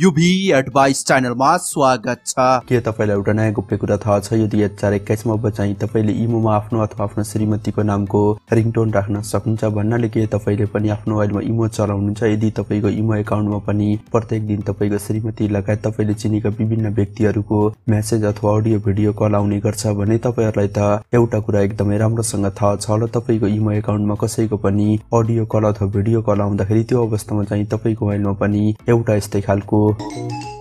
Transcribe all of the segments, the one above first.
UV advice च्यानलमा स्वागत छ के तपाईँलाई एउटा नयाँ गोप्य कुरा थाहा छ यदि हजार एक्काइसमा चाहिँ तपाईँले इमोमा आफ्नो अथवा आफ्नो श्रीमतीको नामको रिङटोन राख्न सक्नुहुन्छ भन्नाले के तपाईँले पनि आफ्नो मोबाइलमा इमो चलाउनुहुन्छ यदि तपाईँको इमो एकाउन्टमा पनि प्रत्येक दिन तपाईँको श्रीमती लगायत तपाईँले चिनेका विभिन्न व्यक्तिहरूको मेसेज अथवा अडियो भिडियो कल आउने गर्छ भने तपाईँहरूलाई त एउटा कुरा एकदमै राम्रोसँग थाहा छ र तपाईँको इमो एकाउन्टमा कसैको पनि अडियो कल अथवा भिडियो कल आउँदाखेरि त्यो अवस्थामा चाहिँ तपाईँको मोबाइलमा पनि एउटा यस्तै खालको Falou.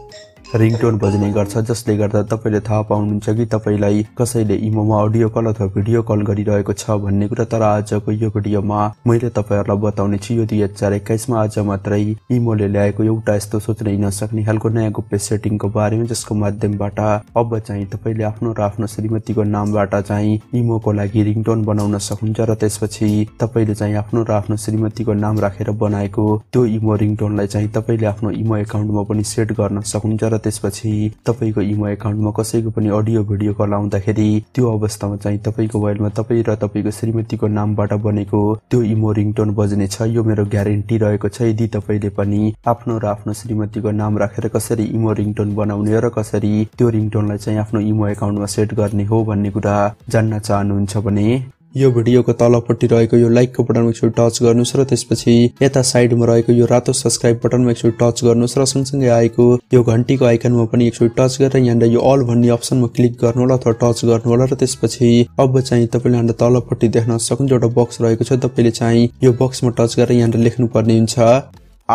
रिङटोन बज्ने गर्छ जसले गर्दा तपाईँले थाहा पाउनुहुन्छ कि तपाईँलाई कसैले इमोमा अडियो कल अथवा भिडियो कल गरिरहेको छ भन्ने कुरा तर आजको यो भिडियोमा मैले तपाईँहरूलाई बताउने छु यो दुई हजार एक्काइसमा आज मात्रै इमोले ल्याएको एउटा यस्तो सोच्नै नसक्ने खालको नयाँ गोप्य सेटिङको बारेमा जसको माध्यमबाट अब चाहिँ तपाईँले आफ्नो र आफ्नो श्रीमतीको नामबाट चाहिँ इमोको लागि रिङटोन बनाउन सक्नुहुन्छ र त्यसपछि तपाईँले चाहिँ आफ्नो र आफ्नो श्रीमतीको नाम राखेर बनाएको त्यो इमो रिङटोनलाई चाहिँ तपाईँले आफ्नो इमो एकाउन्टमा पनि सेट गर्न सक्नुहुन्छ र त्यसपछि तपाईँको इमो एकाउन्टमा कसैको पनि अडियो भिडियो कल आउँदाखेरि त्यो अवस्थामा चाहिँ तपाईँको मोबाइलमा तपाईँ र तपाईँको श्रीमतीको नामबाट बनेको त्यो इमो रिङटोन छ यो मेरो ग्यारेन्टी रहेको छ यदि तपाईँले पनि आफ्नो र आफ्नो श्रीमतीको नाम राखेर कसरी इमो रिङटोन बनाउने र कसरी त्यो रिङटोनलाई चाहिँ आफ्नो इमो एकाउन्टमा सेट गर्ने हो भन्ने कुरा जान्न चाहनुहुन्छ भने यो भिडियोको तलपट्टि रहेको यो लाइकको बटनमा एकचोटि टच गर्नुहोस् र त्यसपछि यता साइडमा रहेको यो रातो सब्सक्राइब बटनमा एकचोटि टच गर्नुहोस् र सँगसँगै आएको यो घन्टीको आइकनमा पनि एकचोटि टच गरेर यहाँनिर यो अल भन्ने अप्सनमा क्लिक गर्नु होला अथवा टच गर्नु होला र त्यसपछि अब चाहिँ तपाईँले यहाँ तलपट्टि देख्न सक्नुहुन्छ एउटा बक्स रहेको छ तपाईँले चाहिँ यो बक्समा टच गरेर लेख्नु पर्ने हुन्छ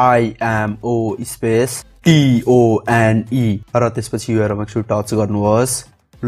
आइएमओ स्पेस टिओएनई र त्यसपछि यो हेरमा एकचोटि टच गर्नुहोस्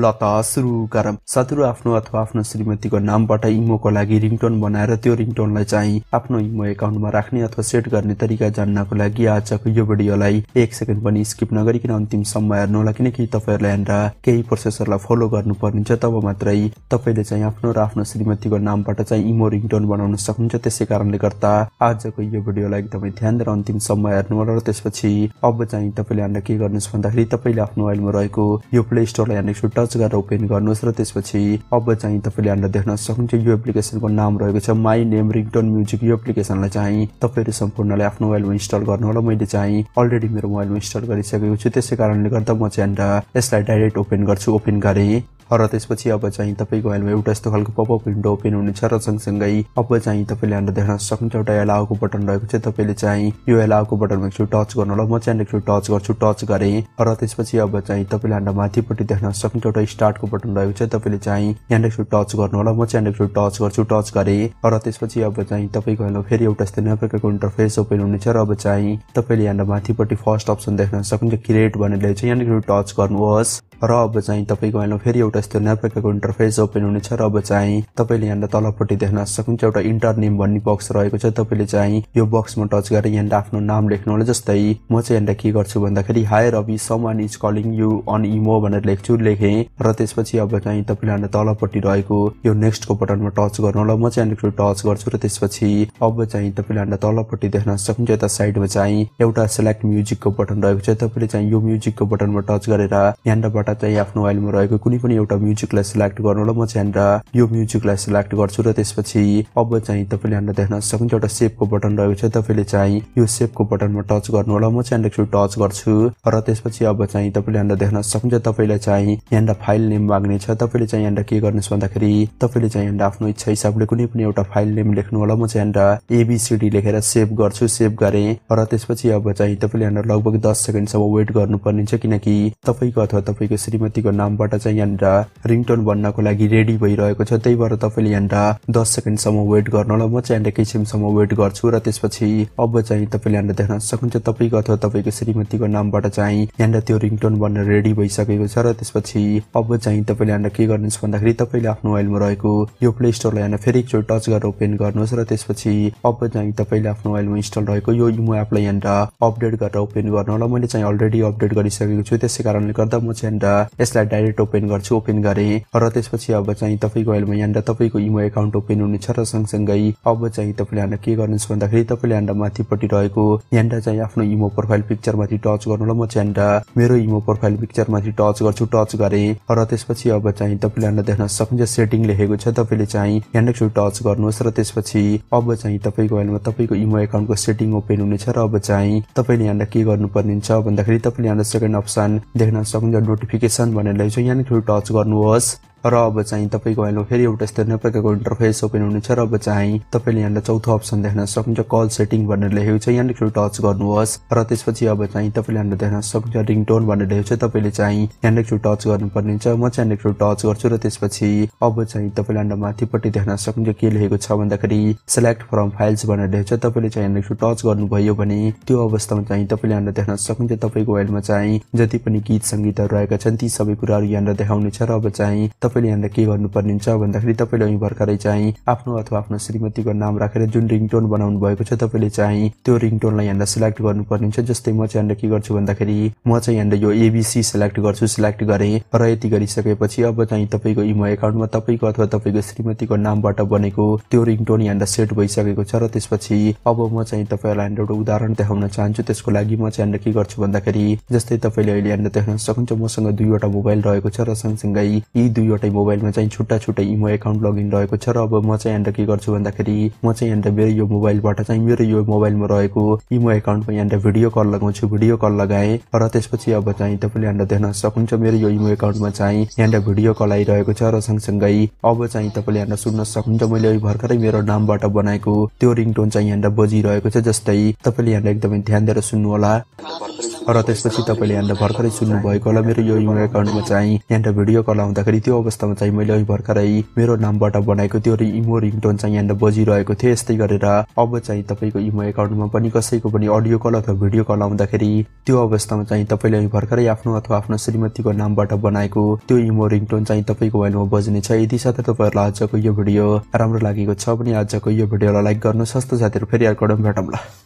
ल सुरु गरम साथीहरु आफ्नो अथवा आफ्नो श्रीमतीको नामबाट इमोको लागि रिङटोन बनाएर त्यो रिङटोनलाई चाहिँ आफ्नो इमो एकाउन्टमा राख्ने अथवा सेट गर्ने तरिका जान्नको लागि आजको यो भिडियोलाई एक सेकेन्ड पनि स्किप नगरिकन अन्तिमसम्म होला किनकि तपाईँहरूलाई यहाँनिर केही प्रोसेसहरूलाई फलो गर्नुपर्ने छ तब मात्रै तपाईँले चाहिँ आफ्नो र आफ्नो श्रीमतीको नामबाट चाहिँ इमो रिङटोन बनाउन सक्नुहुन्छ त्यसै कारणले गर्दा आजको यो भिडियोलाई एकदमै ध्यान दिएर अन्तिमसम्म होला र त्यसपछि अब चाहिँ तपाईँले यहाँनिर के गर्नुहोस् भन्दाखेरि तपाईँले आफ्नो मोबाइलमा रहेको यो प्ले स्टोरलाई यहाँनिर सर्च गरेर ओपन गर्नुहोस् र त्यसपछि अब चाहिँ तपाईँले यहाँनिर देख्न सक्नुहुन्छ यो एप्लिकेसनको नाम रहेको छ माई नेम रिङटोन म्युजिक यो एप्लिकेसनलाई चाहिँ तपाईँहरू सम्पूर्णलाई आफ्नो मोबाइलमा इन्स्टल गर्नु होला मैले चाहिँ अलरेडी मेरो मोबाइलमा इन्स्टल गरिसकेको छु त्यसै कारणले गर्दा म चाहिँ यसलाई डाइरेक्ट ओपन गर्छु ओपन गरेँ र त्यसपछि अब चाहिँ तपाईँको हेलमा एउटा यस्तो खालको पपअप विन्डो ओपन हुनेछ र सँगसँगै अब चाहिँ तपाईँले हामीले देख्न सक्नुहुन्छ एउटा एलाउको बटन रहेको छ तपाईँले चाहिँ यो एलाउको बटनमा एकचोटि टच गर्नु होला म चाहिँ एकचोटि टच गर्छु टच गरेँ र त्यसपछि अब चाहिँ तपाईँले हाम्रो माथिपट्टि देख्न सक्नुहुन्छ एउटा स्टार्टको बटन रहेको छ तपाईँले चाहिँ यहाँनिर एकचोटि टच गर्नु होला म चाहिँ एकचोटि टच गर्छु टच गरेँ र त्यसपछि अब चाहिँ तपाईँको हेलमा फेरि एउटा यस्तो नयाँ प्रकारको इन्टरफेस ओपन हुनेछ र अब चाहिँ तपाईँले यहाँनिर माथिपट्टि फर्स्ट अप्सन देख्न सक्नुहुन्छ क्रिएट भनेर रहेछ यहाँनिर टच गर्नुहोस् र अब चाहिँ तपाईँको होइन फेरि एउटा यस्तो नेटवर्कको इन्टरफेस ओपन हुनेछ र अब चाहिँ तपाईँले यहाँनिर तलपट्टि देख्न सक्नुहुन्छ एउटा इन्टर नेम भन्ने बक्स रहेको छ तपाईँले चाहिँ यो बक्समा टच गरेर यहाँनिर आफ्नो नाम लेख्नु होला जस्तै म चाहिँ यहाँनिर के गर्छु भन्दाखेरि hi Ravi some is calling you on Imo भनेर लेख्छु लेखेँ र त्यसपछि अब चाहिँ तपाईँले यहाँनिर तलपट्टि रहेको यो नेक्स्टको बटनमा टच गर्नु होला म चाहिँ यहाँनिर टच गर्छु र त्यसपछि अब चाहिँ तपाईँले यहाँनिर तलपट्टि देख्न सक्नुहुन्छ यता साइडमा चाहिँ एउटा सेलेक्ट म्युजिकको बटन रहेको छ तपाईँले चाहिँ यो म्युजिकको बटनमा टच गरेर यहाँनिरबाट चाहिँ आफ्नो फाइलमा रहेको कुनै पनि एउटा म्युजिकलाई सिलेक्ट गर्नु होला म चाहिँ यो म्युजिकलाई सिलेक्ट गर्छु र त्यसपछि अब चाहिँ तपाईँले यहाँनिर देख्न सक्नुहुन्छ एउटा सेपको बटन रहेको छ तपाईँले चाहिँ यो सेपको बटनमा टच गर्नु होला म चाहिँ टच गर्छु र त्यसपछि अब चाहिँ तपाईँले यहाँनिर देख्न सक्नुहुन्छ तपाईँलाई चाहिँ यहाँनिर फाइल नेम माग्ने छ तपाईँले चाहिँ यहाँनिर के गर्नुहोस् भन्दाखेरि तपाईँले चाहिँ यहाँनिर आफ्नो इच्छा हिसाबले कुनै पनि एउटा फाइल नेम लेख्नु होला म चाहिँ यहाँनिर एबिसिडी लेखेर सेभ गर्छु सेभ गरेँ र त्यसपछि अब चाहिँ तपाईँले यहाँनिर लगभग दस सेकेन्डसम्म वेट गर्नुपर्ने छ किनकि तपाईँको अथवा तपाईँको श्रीमतीको नामबाट चाहिँ यहाँनिर रिङटोन बन्नको लागि रेडी भइरहेको छ त्यही भएर तपाईँले यहाँनिर दस सेकेन्डसम्म वेट गर्नु होला म चाहिँ यहाँनिर केही वेट गर्छु र त्यसपछि अब चाहिँ तपाईँले यहाँनिर देख्न सक्नुहुन्छ तपाईँको अथवा तपाईँको श्रीमतीको नामबाट चाहिँ यहाँनिर त्यो रिङटोन बन्न रेडी भइसकेको छ र त्यसपछि अब चाहिँ तपाईँले यहाँनिर के गर्नुहोस् भन्दाखेरि तपाईँले आफ्नो मोबाइलमा रहेको यो प्ले स्टोरलाई यहाँनिर फेरि एकचोटि टच गरेर ओपन गर्नुहोस् र त्यसपछि अब चाहिँ तपाईँले आफ्नो मोबाइलमा इन्स्टल रहेको यो इमो एपलाई यहाँनिर अपडेट गरेर ओपन गर्नु होला मैले चाहिँ अलरेडी अपडेट गरिसकेको छु त्यसै कारणले गर्दा म चाहिँ यहाँनिर यसलाई डाइरेक्ट ओपन गर्छु ओपन गरेँ र त्यसपछि अब चाहिँ तपाईँको अहिलेमा यहाँनिर तपाईँको इमो एकाउन्ट ओपन हुनेछ र सँगसँगै अब चाहिँ तपाईँले यहाँ के गर्नुहोस् भन्दाखेरि तपाईँले यहाँ माथिपट्टि रहेको यहाँनिर चाहिँ आफ्नो इमो प्रोफाइल पिक्चर माथि टच गर्नु र म चाहिँ मेरो इमो प्रोफाइल पिक्चर माथि टच गर्छु टच गरेँ र त्यसपछि अब चाहिँ तपाईँले यहाँ देख्न सक्नुहुन्छ सेटिङ लेखेको छ तपाईँले चाहिँ यहाँ एकचोटि टच गर्नुहोस् र त्यसपछि अब चाहिँ तपाईँको अहिलेमा तपाईँको इमो एकाउन्टको सेटिङ ओपन हुनेछ र अब चाहिँ तपाईँले यहाँ के गर्नुपर्ने हुन्छ भन्दाखेरि तपाईँले यहाँ सेकेन्ड अप्सन देख्न सक्नुहुन्छ नोटिफिक नोटिफिकेसन भनेर यहाँ यहाँनिर थ्रु टच गर्नुहोस् र अब चाहिँ तपाईँको अहिले फेरि एउटा यस्तो नै इन्टरफेस ओपन हुनेछ र अब चाहिँ तपाईँले यहाँनिर चौथो अप्सन देख्न सक्नुहुन्छ कल सेटिङ भनेर लेखेको छ यहाँनिर टच गर्नुहोस् र त्यसपछि अब चाहिँ तपाईँले यहाँनिर देख्न सक्नुहुन्छ टोन भनेर लेखेको छ तपाईँले चाहिँ यहाँनिर टच गर्नुपर्ने हुन्छ म चाहिँ यहाँनिर टच गर्छु र त्यसपछि अब चाहिँ तपाईँले यहाँनिर माथिपट्टि देख्न सक्नुहुन्छ के लेखेको छ भन्दाखेरि सेलेक्ट फ्रम फाइल्स भनेर लेखेको छ तपाईँले चाहिँ यहाँनिर टच गर्नुभयो भने त्यो अवस्थामा चाहिँ तपाईँले यहाँनिर देख्न सक्नुहुन्छ तपाईँको वाइलमा चाहिँ जति पनि गीत सङ्गीतहरू रहेका छन् ती सबै कुराहरू यहाँनिर देखाउनेछ र अब चाहिँ तपाईँले यहाँलाई के गर्नुपर्ने हुन्छ भन्दाखेरि तपाईँले अघि भर्खरै चाहिँ आफ्नो अथवा आफ्नो श्रीमतीको नाम राखेर जुन रिङटोन बनाउनु भएको छ तपाईँले चाहिँ त्यो रिङटोनलाई यहाँलाई सेलेक्ट गर्नुपर्ने हुन्छ जस्तै म चाहिँ यहाँनिर के गर्छु भन्दाखेरि म चाहिँ यहाँनिर यो एबिसी सेलेक्ट गर्छु सेलेक्ट गरेँ र यति गरिसकेपछि अब चाहिँ तपाईँको इमो एकाउन्टमा तपाईँको अथवा तपाईँको श्रीमतीको नामबाट बनेको त्यो रिङटोन यहाँनिर सेट भइसकेको छ र त्यसपछि अब म चाहिँ तपाईँहरूलाई एउटा उदाहरण देखाउन चाहन्छु त्यसको लागि म चाहिँ यहाँनिर के गर्छु भन्दाखेरि जस्तै तपाईँले अहिले यहाँनिर देख्न सक्नुहुन्छ मसँग दुईवटा मोबाइल रहेको छ र सँगसँगै यी दुईवटा एउटै मोबाइलमा चाहिँ छुट्टा छुट्टै इमो एकाउन्ट लगइन रहेको छ र अब म चाहिँ यहाँनिर के गर्छु भन्दाखेरि म चाहिँ यहाँनिर मेरो यो मोबाइलबाट चाहिँ मेरो यो मोबाइलमा रहेको इमो एकाउन्टमा यहाँनिर भिडियो कल लगाउँछु भिडियो कल लगाएँ र त्यसपछि अब चाहिँ तपाईँले यहाँनिर देख्न सक्नुहुन्छ मेरो यो इमो एकाउन्टमा चाहिँ यहाँनिर भिडियो कल आइरहेको छ र सँगसँगै अब चाहिँ तपाईँले यहाँनिर सुन्न सक्नुहुन्छ मैले भर्खरै मेरो नामबाट बनाएको त्यो रिङटोन चाहिँ यहाँनिर बजिरहेको छ जस्तै तपाईँले यहाँनिर एकदमै ध्यान दिएर सुन्नुहोला र त्यसपछि तपाईँले यहाँनिर भर्खरै सुन्नु भएको होला मेरो यो इमेल एकाउन्टमा चाहिँ यहाँनिर भिडियो कल आउँदाखेरि त्यो अवस्थामा चाहिँ मैले अहिले भर्खरै मेरो नामबाट बनाएको त्यो इमो रिङटोन चाहिँ यहाँनिर बजिरहेको थियो यस्तै गरेर अब चाहिँ तपाईँको इमो एकाउन्टमा पनि कसैको पनि अडियो कल अथवा भिडियो कल आउँदाखेरि त्यो अवस्थामा चाहिँ तपाईँले अहिले भर्खरै आफ्नो अथवा आफ्नो श्रीमतीको नामबाट बनाएको त्यो इमो रिङटोन चाहिँ तपाईँको मोबाइलमा छ यति साथै तपाईँहरूलाई आजको यो भिडियो राम्रो लागेको छ भने आजको यो भिडियोलाई लाइक गर्नुहोस् सस्तो साथीहरू फेरि अर्को भेटौँला